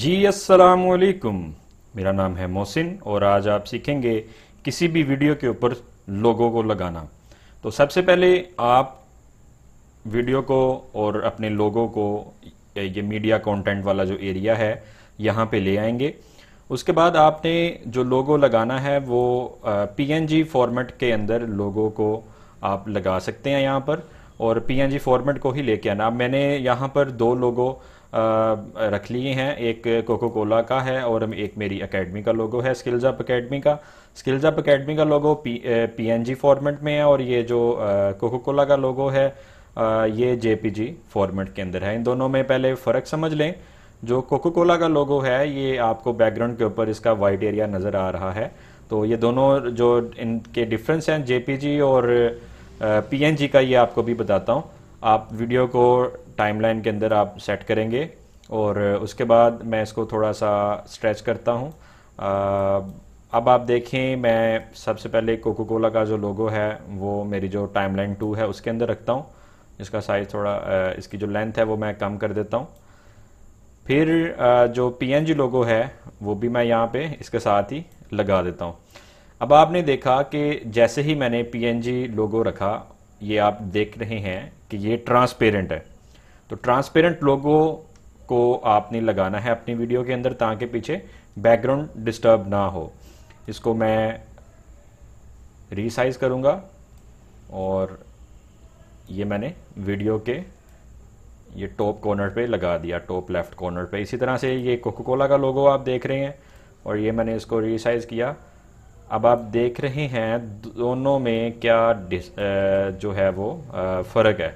जी असलकुम मेरा नाम है मोहसिन और आज आप सीखेंगे किसी भी वीडियो के ऊपर लोगों को लगाना तो सबसे पहले आप वीडियो को और अपने लोगों को ये मीडिया कंटेंट वाला जो एरिया है यहाँ पे ले आएंगे उसके बाद आपने जो लोगो लगाना है वो पीएनजी फॉर्मेट के अंदर लोगों को आप लगा सकते हैं यहाँ पर और पीएनजी फॉर्मेट को ही लेके आना मैंने यहाँ पर दो लोगों रख लिए हैं एक कोको कोला का है और एक मेरी अकेडमी का लोगो है स्किल्स अप अकेडमी का स्किल्स अप अकेडमी का लोगो पी जी फॉर्मेट में है और ये जो कोको कोला का लोगो है जे ये जी फॉर्मेट के अंदर है इन दोनों में पहले फ़र्क समझ लें जो कोको कोला का लोगो है ये आपको बैकग्राउंड के ऊपर इसका वाइट एरिया नज़र आ रहा है तो ये दोनों जो इनके डिफरेंस हैं जी और जी का ये आपको भी बताता हूँ आप वीडियो को टाइमलाइन के अंदर आप सेट करेंगे और उसके बाद मैं इसको थोड़ा सा स्ट्रेच करता हूँ अब आप देखें मैं सबसे पहले कोको कोला का जो लोगो है वो मेरी जो टाइमलाइन टू है उसके अंदर रखता हूँ इसका साइज़ थोड़ा इसकी जो लेंथ है वो मैं कम कर देता हूँ फिर जो पीएनजी लोगो है वो भी मैं यहाँ पे इसके साथ ही लगा देता हूँ अब आपने देखा कि जैसे ही मैंने पीएनजी लोगो रखा ये आप देख रहे हैं कि ये ट्रांसपेरेंट है तो ट्रांसपेरेंट लोगो को आपने लगाना है अपनी वीडियो के अंदर ताकि पीछे बैकग्राउंड डिस्टर्ब ना हो इसको मैं रिसाइज करूंगा और ये मैंने वीडियो के ये टॉप कॉर्नर पे लगा दिया टॉप लेफ्ट कॉर्नर पे इसी तरह से ये कोको कोला का लोगो आप देख रहे हैं और ये मैंने इसको रिसाइज़ किया अब आप देख रहे हैं दोनों में क्या जो है वो फ़र्क है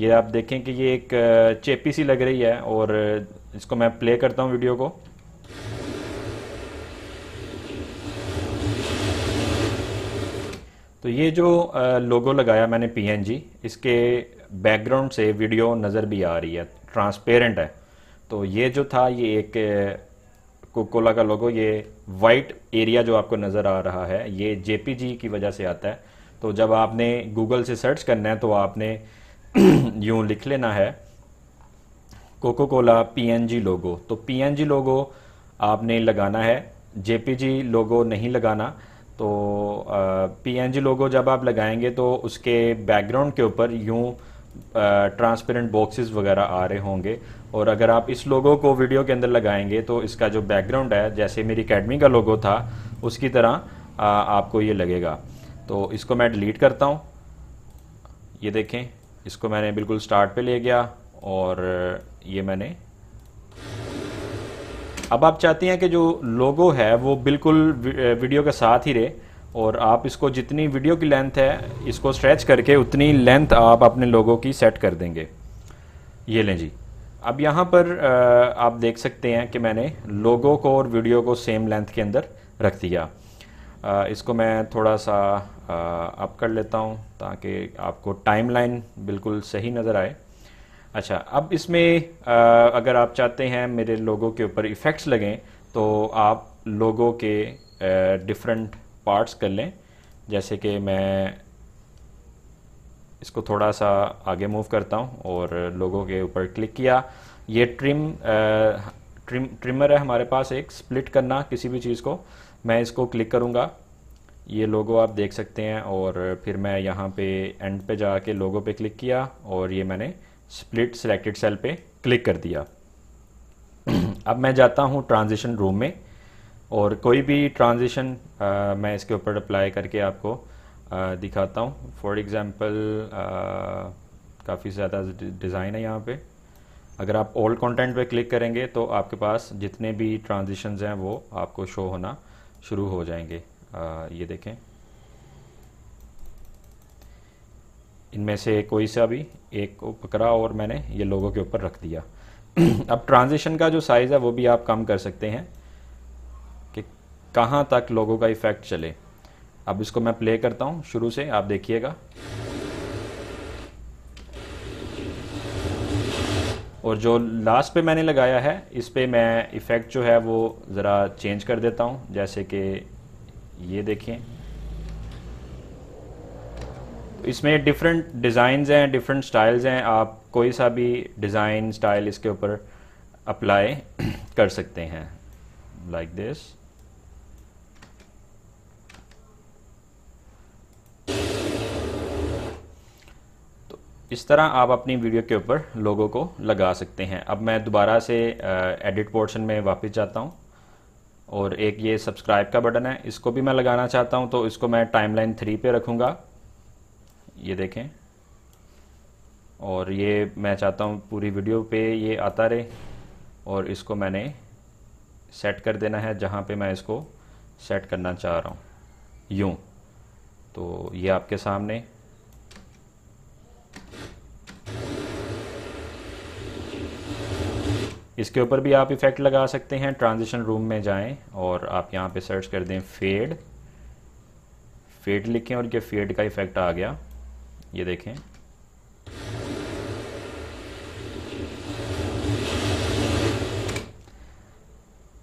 ये आप देखें कि ये एक चेपी सी लग रही है और इसको मैं प्ले करता हूँ वीडियो को तो ये जो लोगो लगाया मैंने पीएनजी इसके बैकग्राउंड से वीडियो नज़र भी आ रही है ट्रांसपेरेंट है तो ये जो था ये एक कोकोला का लोगो ये वाइट एरिया जो आपको नज़र आ रहा है ये जेपीजी की वजह से आता है तो जब आपने गूगल से सर्च करना है तो आपने यूं लिख लेना है कोको कोला पी लोगो तो पी लोगो आपने लगाना है जेपीजी लोगो नहीं लगाना तो पी लोगो जब आप लगाएंगे तो उसके बैकग्राउंड के ऊपर यूं ट्रांसपेरेंट बॉक्सेस वगैरह आ रहे होंगे और अगर आप इस लोगों को वीडियो के अंदर लगाएंगे तो इसका जो बैकग्राउंड है जैसे मेरी अकेडमी का लोगो था उसकी तरह आ, आपको ये लगेगा तो इसको मैं डिलीट करता हूँ ये देखें इसको मैंने बिल्कुल स्टार्ट पे ले गया और ये मैंने अब आप चाहते हैं कि जो लोगो है वो बिल्कुल वीडियो के साथ ही रहे और आप इसको जितनी वीडियो की लेंथ है इसको स्ट्रेच करके उतनी लेंथ आप अपने लोगों की सेट कर देंगे ये लें जी अब यहाँ पर आप देख सकते हैं कि मैंने लोगों को और वीडियो को सेम लेंथ के अंदर रख दिया इसको मैं थोड़ा सा अप कर लेता हूँ ताकि आपको टाइमलाइन बिल्कुल सही नज़र आए अच्छा अब इसमें अगर आप चाहते हैं मेरे लोगों के ऊपर इफ़ेक्ट्स लगें तो आप लोगों के डिफरेंट पार्ट्स कर लें जैसे कि मैं इसको थोड़ा सा आगे मूव करता हूँ और लोगों के ऊपर क्लिक किया ये ट्रिम ट्रिम ट्रिमर है हमारे पास एक स्प्लिट करना किसी भी चीज़ को मैं इसको क्लिक करूँगा ये लोगो आप देख सकते हैं और फिर मैं यहाँ पे एंड पे जाके लोगो पे क्लिक किया और ये मैंने स्प्लिट सिलेक्टेड सेल पे क्लिक कर दिया अब मैं जाता हूँ ट्रांजिशन रूम में और कोई भी ट्रांजिशन uh, मैं इसके ऊपर अप्लाई करके आपको आ, uh, दिखाता हूँ फॉर एग्ज़ाम्पल काफ़ी ज़्यादा डिज़ाइन है यहाँ पे अगर आप ओल्ड कंटेंट पे क्लिक करेंगे तो आपके पास जितने भी ट्रांजिशंस हैं वो आपको शो होना शुरू हो जाएंगे आ, uh, ये देखें इनमें से कोई सा भी एक को पकड़ा और मैंने ये लोगों के ऊपर रख दिया अब ट्रांजिशन का जो साइज़ है वो भी आप कम कर सकते हैं कहाँ तक लोगों का इफ़ेक्ट चले अब इसको मैं प्ले करता हूँ शुरू से आप देखिएगा और जो लास्ट पे मैंने लगाया है इस पे मैं इफ़ेक्ट जो है वो ज़रा चेंज कर देता हूँ जैसे कि ये देखें इसमें डिफरेंट डिज़ाइंस हैं डिफरेंट स्टाइल्स हैं आप कोई सा भी डिज़ाइन स्टाइल इसके ऊपर अप्लाई कर सकते हैं लाइक like दिस इस तरह आप अपनी वीडियो के ऊपर लोगों को लगा सकते हैं अब मैं दोबारा से एडिट पोर्शन में वापस जाता हूँ और एक ये सब्सक्राइब का बटन है इसको भी मैं लगाना चाहता हूँ तो इसको मैं टाइमलाइन थ्री पे रखूँगा ये देखें और ये मैं चाहता हूँ पूरी वीडियो पे ये आता रहे और इसको मैंने सेट कर देना है जहाँ पे मैं इसको सेट करना चाह रहा हूँ यूँ तो ये आपके सामने इसके ऊपर भी आप इफ़ेक्ट लगा सकते हैं ट्रांजिशन रूम में जाएं और आप यहाँ पे सर्च कर दें फेड फेड लिखें और ये फेड का इफ़ेक्ट आ गया ये देखें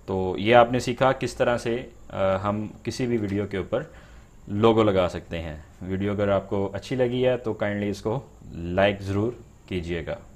तो ये आपने सीखा किस तरह से आ, हम किसी भी वीडियो के ऊपर लोगो लगा सकते हैं वीडियो अगर आपको अच्छी लगी है तो काइंडली इसको लाइक ज़रूर कीजिएगा